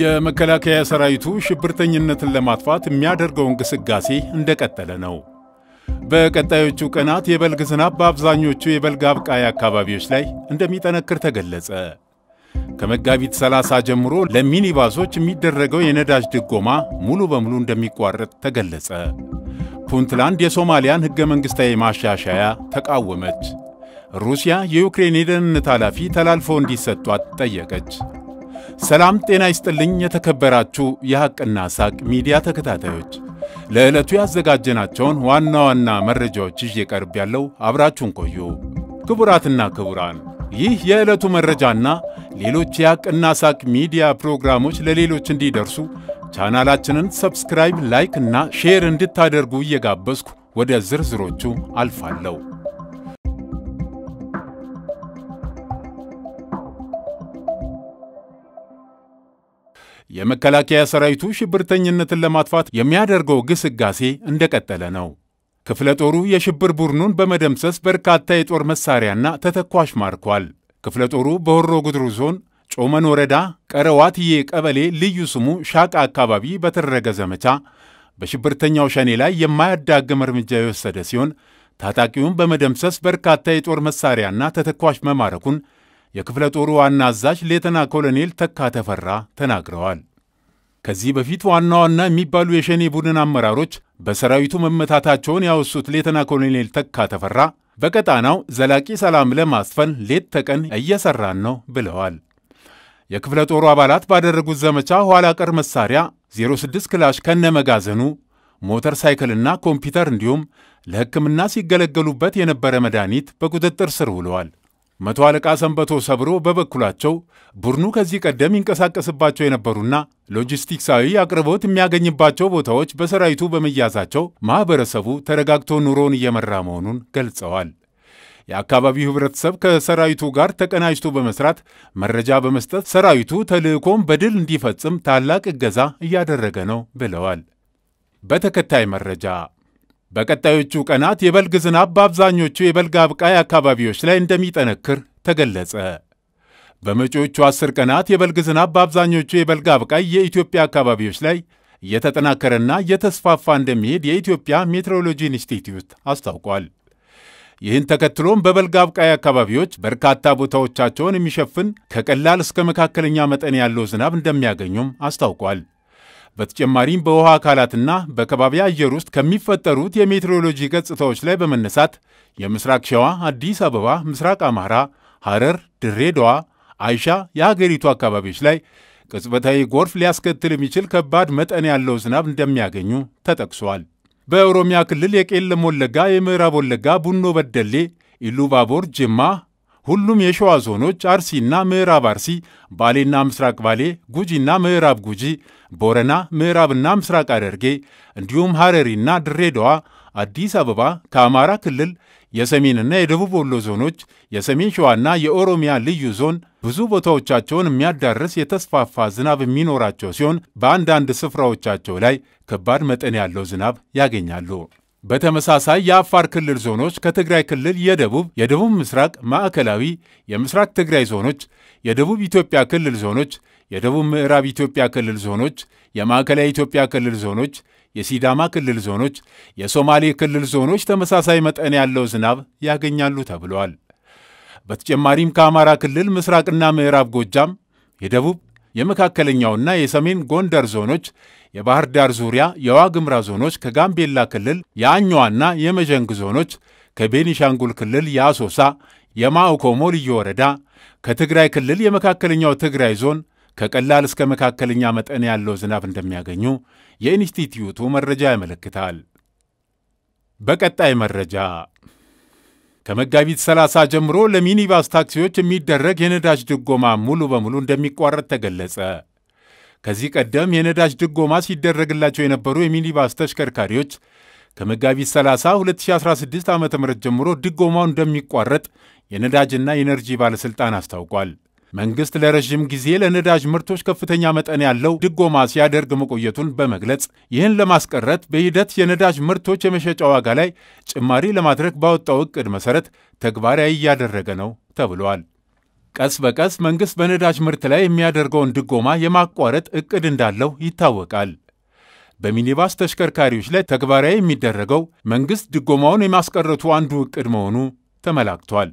የመከላከያ ሰራዊቱ ሽብርተኝነትን ለማጥፋት የሚያደርገው እንቅስቃሴ እንደቀጠለ ነው። በቀጣዮቹ ቀናት የበልግ ዝናብ በአብዛኞቹ የበልግ አብቃይ አካባቢዎች ላይ እንደሚጠነክር ተገለጸ። ከመጋቢት 30 ጀምሮ ለሚኒባሶች የሚደረገው የነዳጅ ድጎማ ሙሉ በሙሉ እንደሚቋረጥ ተገለጸ። ፑንትላንድ የሶማሊያን ሕገ መንግሥታዊ ማሻሻያ ተቃወመች። ሩሲያ የዩክሬን የደህንነት ኃላፊ ተላልፈው እንዲሰጧት ጠየቀች። ሰላም ጤና ይስጥልኝ። የተከበራችሁ የሐቅና ሳቅ ሚዲያ ተከታታዮች ለዕለቱ ያዘጋጀናቸውን ዋና ዋና መረጃዎች ይዤ ቀርብ ያለው አብራችሁን ቆዩ። ክቡራትና ክቡራን ይህ የዕለቱ መረጃና ሌሎች የሐቅና ሳቅ ሚዲያ ፕሮግራሞች ለሌሎች እንዲደርሱ ቻናላችንን ሰብስክራይብ፣ ላይክ እና ሼር እንድታደርጉ እየጋበዝኩ ወደ ዝርዝሮቹ አልፋለሁ። የመከላከያ ሰራዊቱ ሽብርተኝነትን ለማጥፋት የሚያደርገው ግስጋሴ እንደቀጠለ ነው። ክፍለ ጦሩ የሽብር ቡድኑን በመደምሰስ በርካታ የጦር መሳሪያና ተተኳሽ ማርኳል። ክፍለ ጦሩ በሆሮ ጉድሩ ዞን ጮመን ወረዳ ቀረዋትዬ ቀበሌ ልዩ ስሙ ሻቃ አካባቢ በተደረገ ዘመቻ በሽብርተኛው ሸኔ ላይ የማያዳግም እርምጃ የወሰደ ሲሆን ታጣቂውን በመደምሰስ በርካታ የጦር መሳሪያና ተተኳሽ መማረኩን የክፍለ ጦሩ ዋና አዛዥ ሌተና ኮሎኔል ተካ ተፈራ ተናግረዋል። ከዚህ በፊት ዋና ዋና የሚባሉ የሸኔ ቡድን አመራሮች በሰራዊቱ መመታታቸውን ያወሱት ሌተና ኮሎኔል ተካ ተፈራ በቀጣናው ዘላቂ ሰላም ለማስፈን ሌት ተቀን እየሰራን ነው ብለዋል። የክፍለ ጦሩ አባላት ባደረጉት ዘመቻ ኋላ ቀር መሳሪያ 06 ክላሽ ከነመጋዘኑ ሞተር ሳይክልና ኮምፒውተር እንዲሁም ለሕክምና ሲገለገሉበት የነበረ መድኃኒት በቁጥጥር ስር ውለዋል። መቶ አለቃ ሰንበቶ ሰብሮ በበኩላቸው ቡድኑ ከዚህ ቀደም ይንቀሳቀስባቸው የነበሩና ሎጂስቲክሳዊ አቅርቦት የሚያገኝባቸው ቦታዎች በሰራዊቱ በመያዛቸው ማኅበረሰቡ ተረጋግቶ ኑሮውን እየመራ መሆኑን ገልጸዋል። የአካባቢው ህብረተሰብ ከሰራዊቱ ጋር ተቀናጅቶ በመስራት መረጃ በመስጠት ሰራዊቱ ተልዕኮም በድል እንዲፈጽም ታላቅ እገዛ እያደረገ ነው ብለዋል። በተከታይ መረጃ በቀጣዮቹ ቀናት የበልግ ዝናብ በአብዛኞቹ የበልግ አብቃይ አካባቢዎች ላይ እንደሚጠነክር ተገለጸ። በመጪዎቹ አስር ቀናት የበልግ ዝናብ በአብዛኞቹ የበልግ አብቃይ የኢትዮጵያ አካባቢዎች ላይ እየተጠናከረና እየተስፋፋ እንደሚሄድ የኢትዮጵያ ሜትሮሎጂ ኢንስቲትዩት አስታውቋል። ይህን ተከትሎም በበልግ አብቃይ አካባቢዎች በርካታ ቦታዎቻቸውን የሚሸፍን ከቀላል እስከ መካከለኛ መጠን ያለው ዝናብ እንደሚያገኙም አስታውቋል። በተጨማሪም በውሃ አካላትና በከባቢ አየር ውስጥ ከሚፈጠሩት የሜትሮሎጂ ገጽታዎች ላይ በመነሳት የምስራቅ ሸዋ፣ አዲስ አበባ፣ ምስራቅ አማራ፣ ሐረር፣ ድሬዳዋ፣ አይሻ የሀገሪቱ አካባቢዎች ላይ ቅጽበታዊ ጎርፍ ሊያስከትል የሚችል ከባድ መጠን ያለው ዝናብ እንደሚያገኙ ተጠቅሷል። በኦሮሚያ ክልል የቄለም ወለጋ፣ የምዕራብ ወለጋ፣ ቡኖ በደሌ፣ ኢሉባቦር፣ ጅማ፣ ሁሉም የሸዋ ዞኖች አርሲና ምዕራብ አርሲ፣ ባሌና ምስራቅ ባሌ፣ ጉጂና ምዕራብ ጉጂ፣ ቦረና ምዕራብና ምስራቅ አደርጌ እንዲሁም ሐረሪና ድሬዳዋ፣ አዲስ አበባ ከአማራ ክልል የሰሜንና የደቡብ ወሎ ዞኖች፣ የሰሜን ሸዋና የኦሮሚያ ልዩ ዞን ብዙ ቦታዎቻቸውን የሚያዳርስ የተስፋፋ ዝናብ የሚኖራቸው ሲሆን በአንዳንድ ስፍራዎቻቸው ላይ ከባድ መጠን ያለው ዝናብ ያገኛሉ። በተመሳሳይ የአፋር ክልል ዞኖች ከትግራይ ክልል የደቡብ፣ የደቡብ ምስራቅ፣ ማዕከላዊ፣ የምስራቅ ትግራይ ዞኖች፣ የደቡብ ኢትዮጵያ ክልል ዞኖች፣ የደቡብ ምዕራብ ኢትዮጵያ ክልል ዞኖች፣ የማዕከላዊ ኢትዮጵያ ክልል ዞኖች፣ የሲዳማ ክልል ዞኖች፣ የሶማሌ ክልል ዞኖች ተመሳሳይ መጠን ያለው ዝናብ ያገኛሉ ተብሏል። በተጨማሪም ከአማራ ክልል ምስራቅና ምዕራብ ጎጃም፣ የደቡብ የመካከለኛውና የሰሜን ጎንደር ዞኖች፣ የባህር ዳር ዙሪያ የዋግምራ ዞኖች፣ ከጋምቤላ ክልል የአኛዋና የመጀንግ ዞኖች፣ ከቤኒሻንጉል ክልል የአሶሳ የማኦኮሞ ልዩ ወረዳ፣ ከትግራይ ክልል የመካከለኛው ትግራይ ዞን ከቀላል እስከ መካከለኛ መጠን ያለው ዝናብ እንደሚያገኙ የኢንስቲትዩቱ መረጃ ያመለክታል። በቀጣይ መረጃ ከመጋቢት 30 ጀምሮ ለሚኒባስ ታክሲዎች የሚደረግ የነዳጅ ድጎማ ሙሉ በሙሉ እንደሚቋረጥ ተገለጸ። ከዚህ ቀደም የነዳጅ ድጎማ ሲደረግላቸው የነበሩ የሚኒባስ ተሽከርካሪዎች ከመጋቢት 30 2016 ዓ ም ጀምሮ ድጎማው እንደሚቋረጥ የነዳጅና የኤነርጂ ባለሥልጣን አስታውቋል። መንግስት ለረዥም ጊዜ ለነዳጅ ምርቶች ከፍተኛ መጠን ያለው ድጎማ ሲያደርግ መቆየቱን በመግለጽ ይህን ለማስቀረት በሂደት የነዳጅ ምርቶች የመሸጫ ዋጋ ላይ ጭማሪ ለማድረግ ባወጣው እቅድ መሰረት ተግባራዊ እያደረገ ነው ተብሏል። ቀስ በቀስ መንግስት በነዳጅ ምርት ላይ የሚያደርገውን ድጎማ የማቋረጥ እቅድ እንዳለው ይታወቃል። በሚኒባስ ተሽከርካሪዎች ላይ ተግባራዊ የሚደረገው መንግሥት ድጎማውን የማስቀረቱ አንዱ እቅድ መሆኑ ተመላክቷል።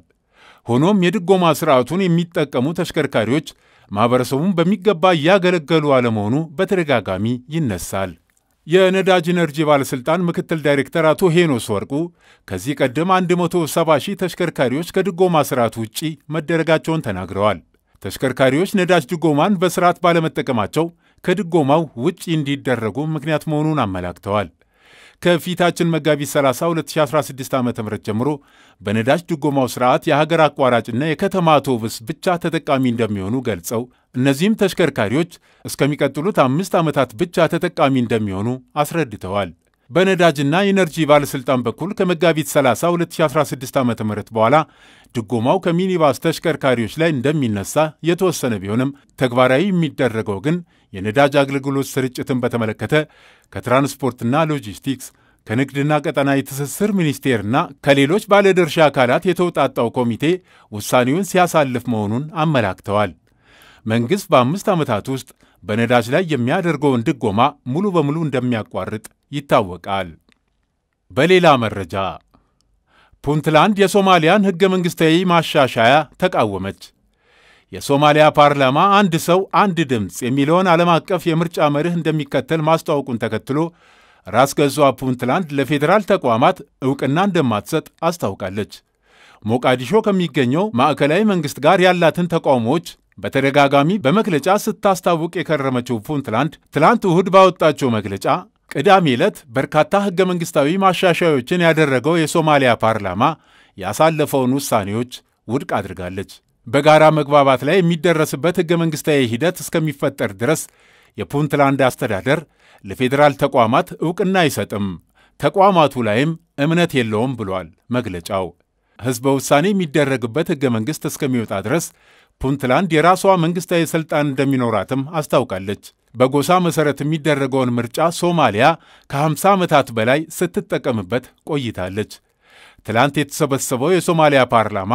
ሆኖም የድጎማ ስርዓቱን የሚጠቀሙ ተሽከርካሪዎች ማኅበረሰቡን በሚገባ እያገለገሉ አለመሆኑ በተደጋጋሚ ይነሳል። የነዳጅ ኢነርጂ ባለሥልጣን ምክትል ዳይሬክተር አቶ ሄኖስ ወርቁ ከዚህ ቀደም 170 ሺህ ተሽከርካሪዎች ከድጎማ ስርዓት ውጪ መደረጋቸውን ተናግረዋል። ተሽከርካሪዎች ነዳጅ ድጎማን በስርዓት ባለመጠቀማቸው ከድጎማው ውጪ እንዲደረጉ ምክንያት መሆኑን አመላክተዋል። ከፊታችን መጋቢት 30 2016 ዓ ም ጀምሮ በነዳጅ ድጎማው ስርዓት የሀገር አቋራጭና የከተማ አውቶቡስ ብቻ ተጠቃሚ እንደሚሆኑ ገልጸው እነዚህም ተሽከርካሪዎች እስከሚቀጥሉት አምስት ዓመታት ብቻ ተጠቃሚ እንደሚሆኑ አስረድተዋል። በነዳጅና ኢነርጂ ባለሥልጣን በኩል ከመጋቢት 30 2016 ዓ ም በኋላ ድጎማው ከሚኒባስ ተሽከርካሪዎች ላይ እንደሚነሳ የተወሰነ ቢሆንም ተግባራዊ የሚደረገው ግን የነዳጅ አገልግሎት ስርጭትን በተመለከተ ከትራንስፖርትና ሎጂስቲክስ ከንግድና ቀጠናዊ ትስስር ሚኒስቴርና ከሌሎች ባለድርሻ አካላት የተውጣጣው ኮሚቴ ውሳኔውን ሲያሳልፍ መሆኑን አመላክተዋል። መንግሥት በአምስት ዓመታት ውስጥ በነዳጅ ላይ የሚያደርገውን ድጎማ ሙሉ በሙሉ እንደሚያቋርጥ ይታወቃል። በሌላ መረጃ ፑንትላንድ የሶማሊያን ሕገ መንግሥታዊ ማሻሻያ ተቃወመች። የሶማሊያ ፓርላማ አንድ ሰው አንድ ድምፅ የሚለውን ዓለም አቀፍ የምርጫ መርህ እንደሚከተል ማስተዋወቁን ተከትሎ ራስ ገዟ ፑንትላንድ ለፌዴራል ተቋማት ዕውቅና እንደማትሰጥ አስታውቃለች። ሞቃዲሾ ከሚገኘው ማዕከላዊ መንግሥት ጋር ያላትን ተቃውሞዎች በተደጋጋሚ በመግለጫ ስታስታውቅ የከረመችው ፑንትላንድ ትላንት እሁድ ባወጣችው መግለጫ ቅዳሜ ዕለት በርካታ ሕገ መንግሥታዊ ማሻሻዮችን ያደረገው የሶማሊያ ፓርላማ ያሳለፈውን ውሳኔዎች ውድቅ አድርጋለች። በጋራ መግባባት ላይ የሚደረስበት ሕገ መንግሥታዊ ሂደት እስከሚፈጠር ድረስ የፑንትላንድ አስተዳደር ለፌዴራል ተቋማት እውቅና አይሰጥም፣ ተቋማቱ ላይም እምነት የለውም ብሏል መግለጫው። ሕዝበ ውሳኔ የሚደረግበት ሕገ መንግሥት እስከሚወጣ ድረስ ፑንትላንድ የራሷ መንግሥታዊ ሥልጣን እንደሚኖራትም አስታውቃለች። በጎሳ መሠረት የሚደረገውን ምርጫ ሶማሊያ ከ50 ዓመታት በላይ ስትጠቀምበት ቆይታለች። ትላንት የተሰበሰበው የሶማሊያ ፓርላማ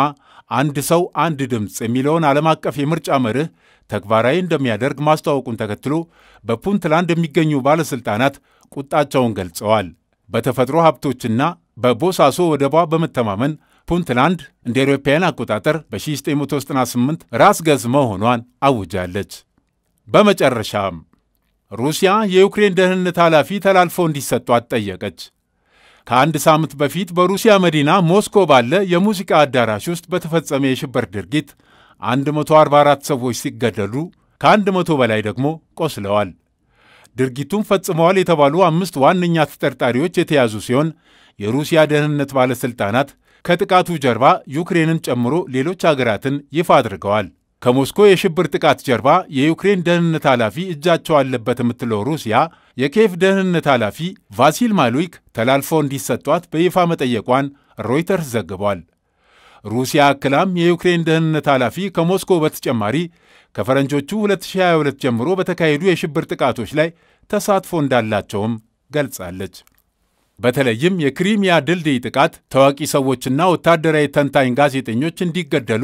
አንድ ሰው አንድ ድምፅ የሚለውን ዓለም አቀፍ የምርጫ መርህ ተግባራዊ እንደሚያደርግ ማስተዋወቁን ተከትሎ በፑንትላንድ የሚገኙ ባለሥልጣናት ቁጣቸውን ገልጸዋል። በተፈጥሮ ሀብቶችና በቦሳሶ ወደቧ በመተማመን ፑንትላንድ እንደ አውሮፓውያን አቆጣጠር በ1998 ራስ ገዝ መሆኗን አውጃለች። በመጨረሻም ሩሲያ የዩክሬን ደህንነት ኃላፊ ተላልፈው እንዲሰጧት ጠየቀች። ከአንድ ሳምንት በፊት በሩሲያ መዲና ሞስኮ ባለ የሙዚቃ አዳራሽ ውስጥ በተፈጸመ የሽብር ድርጊት 144 ሰዎች ሲገደሉ ከ100 በላይ ደግሞ ቆስለዋል። ድርጊቱን ፈጽመዋል የተባሉ አምስት ዋነኛ ተጠርጣሪዎች የተያዙ ሲሆን የሩሲያ ደህንነት ባለሥልጣናት ከጥቃቱ ጀርባ ዩክሬንን ጨምሮ ሌሎች አገራትን ይፋ አድርገዋል። ከሞስኮ የሽብር ጥቃት ጀርባ የዩክሬን ደህንነት ኃላፊ እጃቸው አለበት የምትለው ሩሲያ የኪየቭ ደህንነት ኃላፊ ቫሲል ማሉይክ ተላልፎ እንዲሰጧት በይፋ መጠየቋን ሮይተርስ ዘግቧል። ሩሲያ አክላም የዩክሬን ደህንነት ኃላፊ ከሞስኮ በተጨማሪ ከፈረንጆቹ 2022 ጀምሮ በተካሄዱ የሽብር ጥቃቶች ላይ ተሳትፎ እንዳላቸውም ገልጻለች። በተለይም የክሪሚያ ድልድይ ጥቃት ታዋቂ ሰዎችና ወታደራዊ ተንታኝ ጋዜጠኞች እንዲገደሉ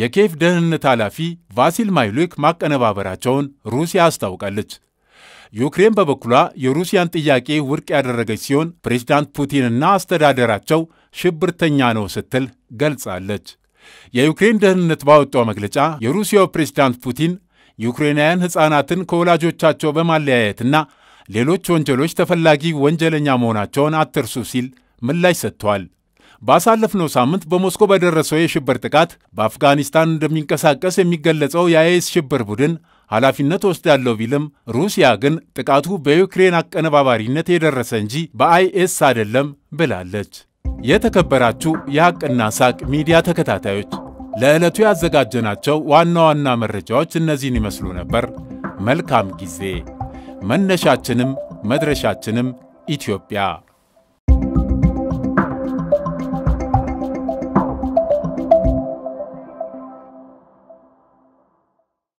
የኬፍ ደህንነት ኃላፊ ቫሲል ማይሉክ ማቀነባበራቸውን ሩሲያ አስታውቃለች። ዩክሬን በበኩሏ የሩሲያን ጥያቄ ውድቅ ያደረገች ሲሆን ፕሬዚዳንት ፑቲንና አስተዳደራቸው ሽብርተኛ ነው ስትል ገልጻለች። የዩክሬን ደህንነት ባወጣው መግለጫ የሩሲያው ፕሬዚዳንት ፑቲን ዩክሬናውያን ሕፃናትን ከወላጆቻቸው በማለያየትና ሌሎች ወንጀሎች ተፈላጊ ወንጀለኛ መሆናቸውን አትርሱ ሲል ምላሽ ሰጥቷል። ባሳለፍነው ሳምንት በሞስኮ በደረሰው የሽብር ጥቃት በአፍጋኒስታን እንደሚንቀሳቀስ የሚገለጸው የአይኤስ ሽብር ቡድን ኃላፊነት ወስዳለው ቢልም ሩሲያ ግን ጥቃቱ በዩክሬን አቀነባባሪነት የደረሰ እንጂ በአይኤስ አይደለም ብላለች። የተከበራችሁ የሐቅና ሳቅ ሚዲያ ተከታታዮች ለዕለቱ ያዘጋጀናቸው ዋና ዋና መረጃዎች እነዚህን ይመስሉ ነበር። መልካም ጊዜ። መነሻችንም መድረሻችንም ኢትዮጵያ